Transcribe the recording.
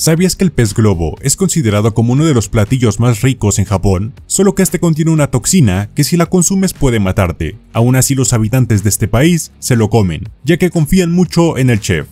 ¿Sabías que el pez globo es considerado como uno de los platillos más ricos en Japón? Solo que este contiene una toxina que si la consumes puede matarte. Aún así los habitantes de este país se lo comen, ya que confían mucho en el chef.